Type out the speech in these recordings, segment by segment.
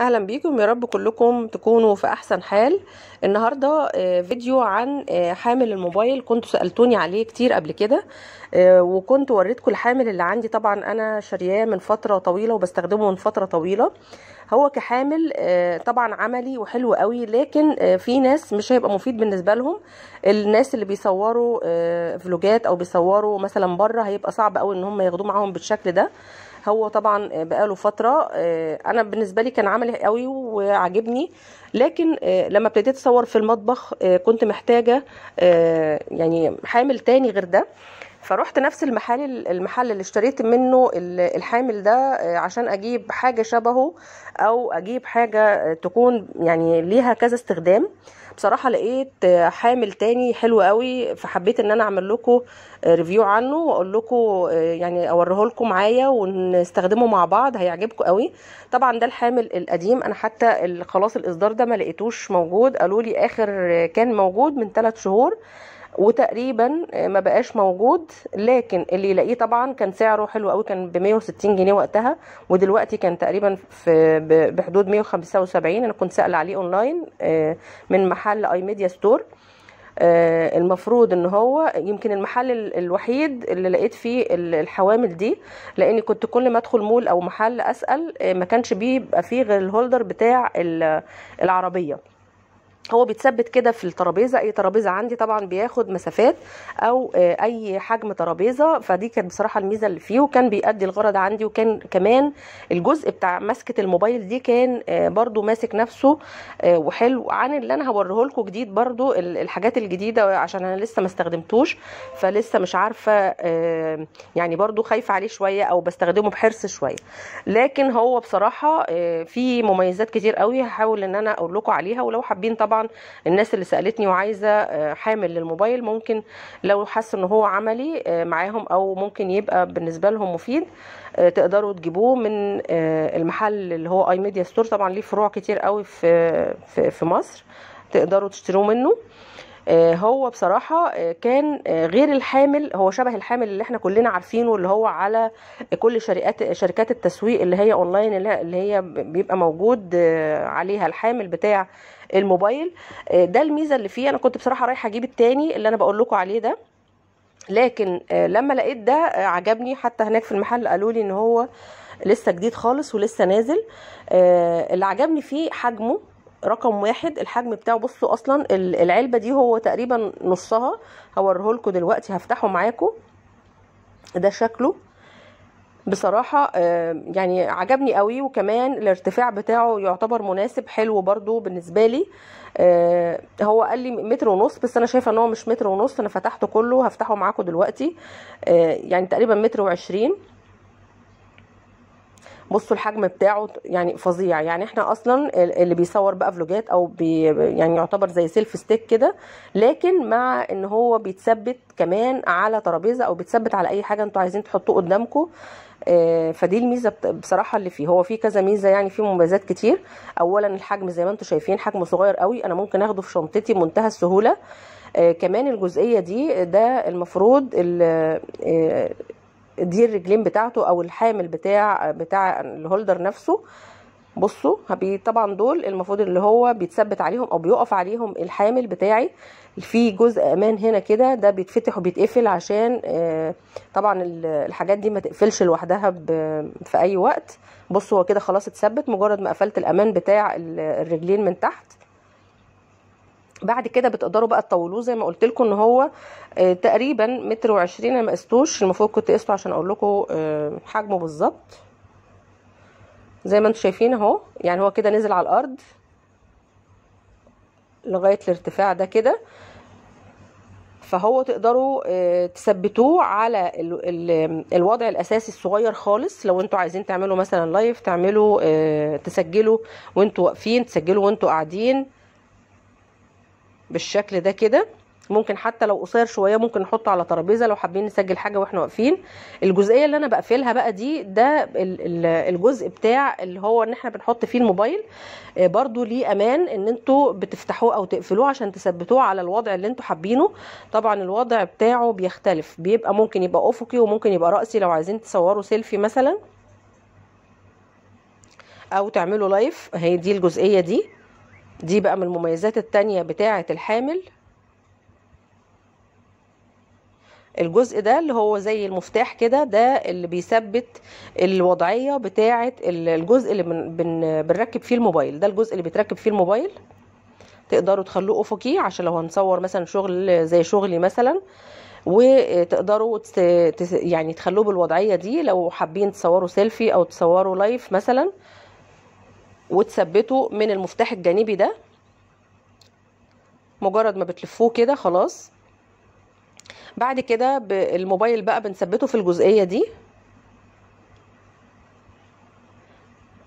اهلا بيكم يا رب كلكم تكونوا في احسن حال النهارده آه، فيديو عن آه، حامل الموبايل كنتوا سالتوني عليه كتير قبل كده آه، وكنت وريتكم الحامل اللي عندي طبعا انا شارياه من فتره طويله وبستخدمه من فتره طويله هو كحامل آه، طبعا عملي وحلو قوي لكن آه، في ناس مش هيبقى مفيد بالنسبه لهم الناس اللي بيصوروا آه، فلوجات او بيصوروا مثلا بره هيبقى صعب قوي ان هم ياخدوه معاهم بالشكل ده هو طبعا بقاله فتره انا بالنسبه لي كان عملي قوي وعجبني لكن لما ابتديت اصور في المطبخ كنت محتاجه يعني حامل تاني غير ده فروحت نفس المحل المحل اللي اشتريت منه الحامل ده آه، عشان اجيب حاجه شبهه او اجيب حاجه آه، تكون يعني ليها كذا استخدام بصراحه لقيت آه، حامل تاني حلو قوي فحبيت ان انا اعمل لكم ريفيو عنه واقول لكم يعني اوريه لكم معايا ونستخدمه مع بعض هيعجبكم قوي طبعا ده الحامل القديم انا حتى خلاص الاصدار ده ما لقيتوش موجود قالوا لي اخر كان موجود من ثلاث شهور وتقريبا ما بقاش موجود لكن اللي يلاقيه طبعا كان سعره حلو قوي كان ب 160 جنيه وقتها ودلوقتي كان تقريبا في بحدود 175 انا كنت سأل عليه اونلاين آه، من محل اي ميديا ستور آه، المفروض ان هو يمكن المحل الوحيد اللي لقيت فيه الحوامل دي لاني كنت كل ما ادخل مول او محل اسال آه، ما كانش بيبقى فيه غير الهولدر بتاع العربيه هو بيتثبت كده في الترابيزه اي ترابيزه عندي طبعا بياخد مسافات او آه، اي حجم ترابيزه فدي كانت بصراحه الميزه اللي فيه وكان بيأدي الغرض عندي وكان كمان الجزء بتاع ماسكه الموبايل دي كان آه، برده ماسك نفسه آه، وحلو عن اللي انا هوريه لكم جديد برده الحاجات الجديده عشان انا لسه ما استخدمتوش فلسه مش عارفه يعني برده خايفه عليه شويه او بستخدمه بحرص شويه لكن هو بصراحه في مميزات كتير قوي هحاول ان انا اقول لكم عليها ولو حابين طبعا الناس اللي سالتني وعايزه آه، حامل للموبايل ممكن لو حاسه ان هو عملي آه، معاهم او ممكن يبقى بالنسبه لهم مفيد آه، تقدروا تجيبوه من المحل اللي هو اي ميديا ستور طبعا ليه فروع كتير قوي في في مصر تقدروا تشتروه منه آه، هو بصراحه آه، كان آه، غير الحامل هو شبه الحامل اللي احنا كلنا عارفينه اللي هو على كل شركات شركات التسويق اللي هي اونلاين اللي هي بيبقى موجود عليها الحامل بتاع الموبايل ده الميزه اللي فيه انا كنت بصراحه رايحه اجيب التاني اللي انا بقول لكم عليه ده لكن لما لقيت ده عجبني حتى هناك في المحل قالوا لي ان هو لسه جديد خالص ولسه نازل اللي عجبني فيه حجمه رقم واحد الحجم بتاعه بصوا اصلا العلبه دي هو تقريبا نصها هوريهولكوا دلوقتي هفتحه معاكم ده شكله بصراحه آه، يعني عجبني قوي وكمان الارتفاع بتاعه يعتبر مناسب حلو برده بالنسبه لي آه، هو قال لي متر ونص بس انا شايفه ان هو مش متر ونص انا فتحته كله هفتحه معاكم دلوقتي آه، يعني تقريبا متر وعشرين بصوا الحجم بتاعه يعني فظيع يعني احنا اصلا اللي بيصور بقى فلوجات او بي يعني يعتبر زي سيلف ستيك كده لكن مع ان هو بيتثبت كمان على ترابيزه او بيتثبت على اي حاجه انتوا عايزين تحطوه قدامكم آه، فدي الميزه بصراحه اللي فيه هو فيه كذا ميزه يعني فيه مميزات كتير اولا الحجم زي ما انتم شايفين حجمه صغير قوي انا ممكن اخده في شنطتي بمنتهى السهوله آه، كمان الجزئيه دي ده المفروض آه، دي الرجلين بتاعته او الحامل بتاع بتاع الهولدر نفسه بصوا طبعا دول المفروض اللي هو بيتثبت عليهم او بيقف عليهم الحامل بتاعي في جزء امان هنا كده ده بيتفتح وبيتقفل عشان آه، طبعا الحاجات دي ما تقفلش لوحدها في اي وقت بصوا هو كده خلاص اتثبت مجرد ما قفلت الامان بتاع الرجلين من تحت بعد كده بتقدروا بقى تطولوه زي ما قلت لكم ان هو آه، تقريبا متر وعشرين انا ما قستوش المفروض كنت قسته عشان اقول لكم آه، حجمه بالظبط زي ما انتم شايفين اهو يعني هو كده نزل على الارض لغايه الارتفاع ده كده فهو تقدروا آه، تثبتوه على الوضع الاساسي الصغير خالص لو انتوا عايزين تعملوا مثلا لايف تعملوا تسجلوا وانتوا واقفين تسجلوا وانتوا قاعدين بالشكل ده كده ممكن حتى لو قصير شويه ممكن نحطه على ترابيزه لو حابين نسجل حاجه واحنا واقفين الجزئيه اللي انا بقفلها بقى دي ده الجزء بتاع اللي هو ان احنا بنحط فيه الموبايل آه، برده ليه امان ان انتوا بتفتحوه او تقفلوه عشان تثبتوه على الوضع اللي انتوا حابينه طبعا الوضع بتاعه بيختلف بيبقى ممكن يبقى افقي وممكن يبقى راسي لو عايزين تصوروا سيلفي مثلا او تعملوا لايف هي دي الجزئيه دي دي بقى من المميزات التانية بتاعة الحامل الجزء ده اللي هو زي المفتاح كده ده اللي بيثبت الوضعية بتاعة الجزء اللي بن بن بنركب فيه الموبايل ده الجزء اللي بيتركب فيه الموبايل تقدروا تخلوه افقي عشان لو هنصور مثلا شغل زي شغلي مثلا وتقدروا يعني تخلوه بالوضعيه دي لو حابين تصوروا سيلفي او تصوروا لايف مثلا وتثبته من المفتاح الجانبي ده مجرد ما بتلفوه كده خلاص بعد كده الموبايل بقى بنثبته في الجزئيه دي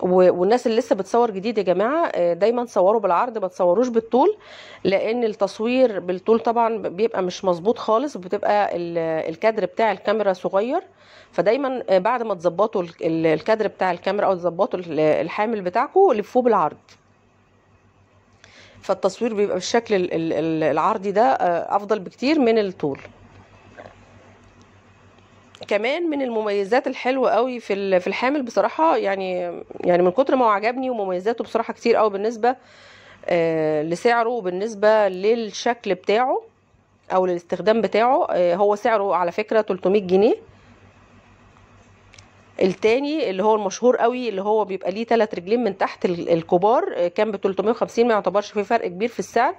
والناس اللي لسه بتصور جديد يا جماعه آه، دايما صوروا بالعرض ما تصوروش بالطول لان التصوير بالطول طبعا بيبقى مش مظبوط خالص بتبقى الكادر بتاع الكاميرا صغير فدايما آه، بعد ما تظبطوا الكادر بتاع الكاميرا او تظبطوا الحامل بتاعكم لفوه بالعرض فالتصوير بيبقى بالشكل العرضي ده آه، افضل بكتير من الطول كمان من المميزات الحلوه قوي في في الحامل بصراحه يعني يعني من كتر ما هو عجبني ومميزاته بصراحه كتير قوي بالنسبه آه، لسعره وبالنسبه للشكل بتاعه او للاستخدام بتاعه آه، هو سعره على فكره 300 جنيه التاني اللي هو المشهور قوي اللي هو بيبقى ليه ثلاث رجلين من تحت الكبار آه، كان ب 350 ما يعتبرش في فرق كبير في السعر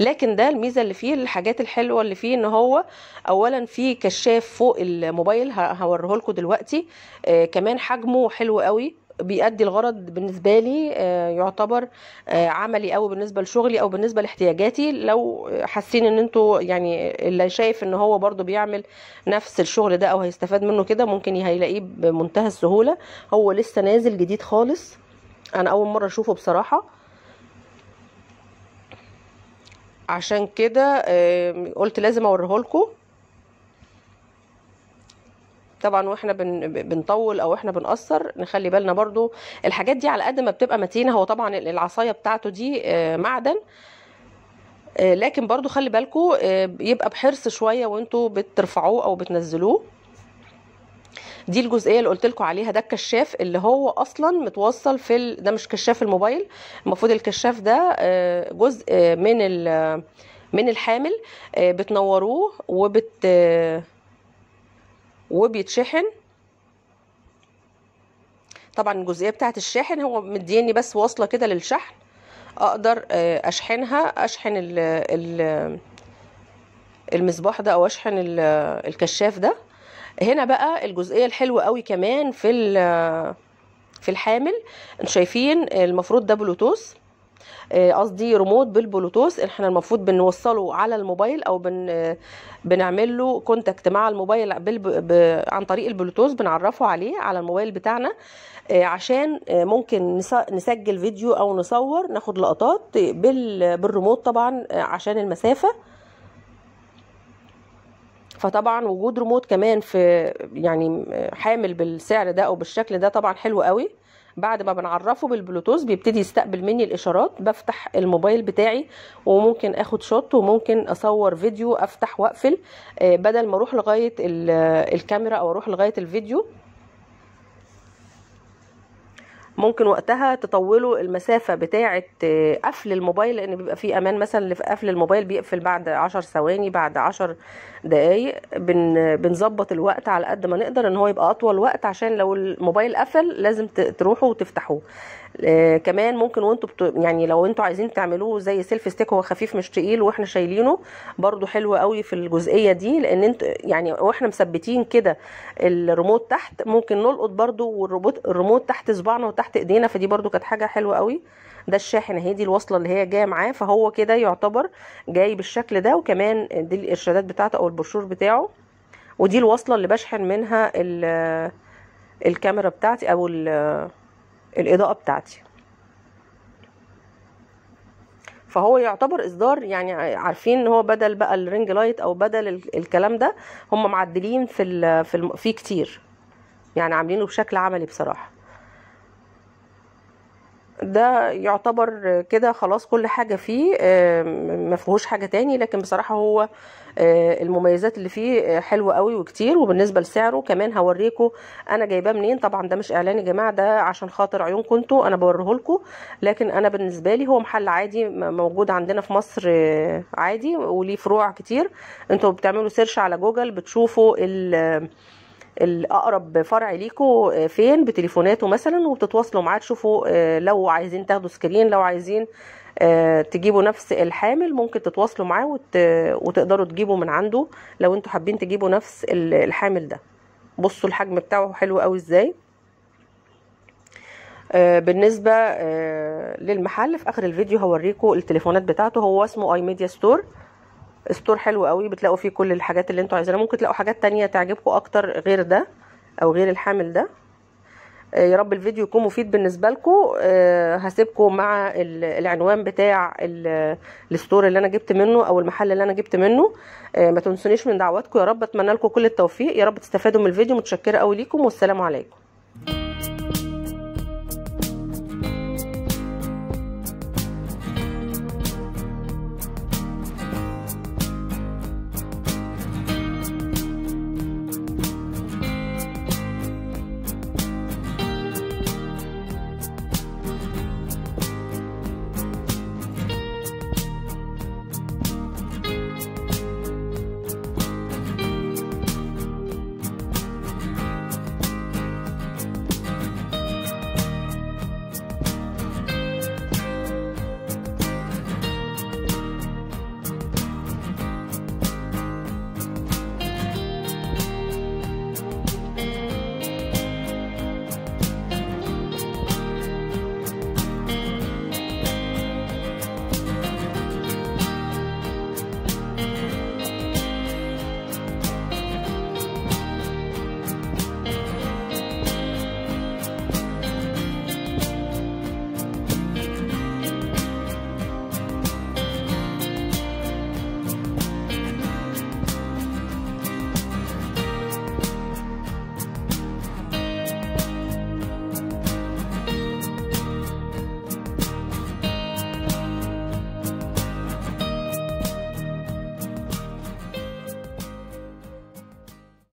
لكن ده الميزه اللي فيه الحاجات الحلوه اللي فيه ان هو اولا فيه كشاف فوق الموبايل هوريه لكم دلوقتي آه، كمان حجمه حلو قوي بيأدي الغرض بالنسبة لي آه، يعتبر آه، عملي قوي بالنسبة لشغلي او بالنسبة لاحتياجاتي لو حاسين ان انتوا يعني اللي شايف ان هو برضو بيعمل نفس الشغل ده او هيستفاد منه كده ممكن هيلاقيه بمنتهى السهولة هو لسه نازل جديد خالص انا اول مرة اشوفه بصراحة عشان كده قلت لازم لكم طبعا واحنا بن بنطول او احنا بنقصر نخلي بالنا برضو الحاجات دي على قد ما بتبقى متينه هو طبعا العصايه بتاعته دي آه، معدن آه، لكن برضو خلي بالكم آه، يبقى بحرص شويه وانتوا بترفعوه او بتنزلوه دي الجزئيه اللي قلت لكم عليها ده الكشاف اللي هو اصلا متوصل في ال... ده مش كشاف الموبايل المفروض الكشاف ده جزء من ال... من الحامل بتنوروه وبت وبيتشحن طبعا الجزئيه بتاعت الشاحن هو مديني بس واصله كده للشحن اقدر آه، اشحنها اشحن المصباح ده او اشحن الكشاف ده هنا بقى الجزئيه الحلوه قوي كمان في في الحامل انتوا شايفين المفروض ده بلوتوث آه، قصدي ريموت بالبلوتوث احنا المفروض بنوصله على الموبايل او بن آه، بنعمل له كونتاكت مع الموبايل بالب... ب... عن طريق البلوتوث بنعرفه عليه على الموبايل بتاعنا آه، عشان ممكن نسجل فيديو او نصور ناخد لقطات بال... بالريموت طبعا عشان المسافه فطبعا وجود ريموت كمان في يعني حامل بالسعر ده او بالشكل ده طبعا حلو قوي بعد ما بنعرفه بالبلوتوث بيبتدي يستقبل مني الاشارات بفتح الموبايل بتاعي وممكن اخد شوت وممكن اصور فيديو افتح واقفل آه، بدل ما اروح لغايه الكاميرا او اروح لغايه الفيديو ممكن وقتها تطولوا المسافه بتاعه آه، قفل الموبايل لان بيبقى في امان مثلا اللي في قفل الموبايل بيقفل بعد عشر ثواني بعد عشر دقائق بنظبط الوقت على قد ما نقدر ان هو يبقى اطول وقت عشان لو الموبايل قفل لازم تروحوا وتفتحوه آه، كمان ممكن وانتوا بت... يعني لو انتوا عايزين تعملوه زي سيلف ستيك هو خفيف مش تقيل واحنا شايلينه برده حلو قوي في الجزئيه دي لان انت يعني واحنا مثبتين كده الريموت تحت ممكن نلقط برده والروبوت الريموت تحت صباعنا وتحت ايدينا فدي برده كانت حاجه حلوه قوي ده الشاحن اهي دي الوصله اللي هي جايه معاه فهو كده يعتبر جاي بالشكل ده وكمان دي الارشادات بتاعته او البروشور بتاعه ودي الوصله اللي بشحن منها الكاميرا بتاعتي او الاضاءه بتاعتي فهو يعتبر اصدار يعني عارفين ان هو بدل بقى الرينج لايت او بدل الكلام ده هم معدلين في في في كتير يعني عاملينه بشكل عملي بصراحه ده يعتبر كده خلاص كل حاجه فيه ما فيهوش حاجه تاني لكن بصراحه هو آه، المميزات اللي فيه آه، حلوه قوي وكتير وبالنسبه لسعره كمان هوريكم انا جايباه منين طبعا ده مش اعلان يا جماعه ده عشان خاطر عيونكم انتوا انا بوريه لكم لكن انا بالنسبه لي هو محل عادي موجود عندنا في مصر آه، عادي وليه فروع كتير انتوا بتعملوا سيرش على جوجل بتشوفوا ال الاقرب فرع ليكوا آه، فين بتليفوناته مثلا وبتتواصلوا معاه تشوفوا آه، لو عايزين تاخدوا سكرين لو عايزين آه، تجيبوا نفس الحامل ممكن تتواصلوا معاه وتقدروا تجيبوا من عنده لو انتوا حابين تجيبوا نفس الحامل ده بصوا الحجم بتاعه حلو قوي ازاي بالنسبة للمحل في آخر الفيديو هوريكم التليفونات بتاعته هو اسمه اي ميديا ستور ستور حلو قوي بتلاقوا فيه كل الحاجات اللي انتوا عايزينها ممكن تلاقوا حاجات تانية تعجبكم اكتر غير ده او غير الحامل ده آه، يا رب الفيديو يكون مفيد بالنسبه لكم آه، هسيبكم مع العنوان بتاع الستور اللي انا جبت منه او المحل اللي انا جبت منه آه، ما تنسونيش من دعواتكم يا رب اتمنى لكم كل التوفيق يا رب تستفادوا من الفيديو متشكره قوي ليكم والسلام عليكم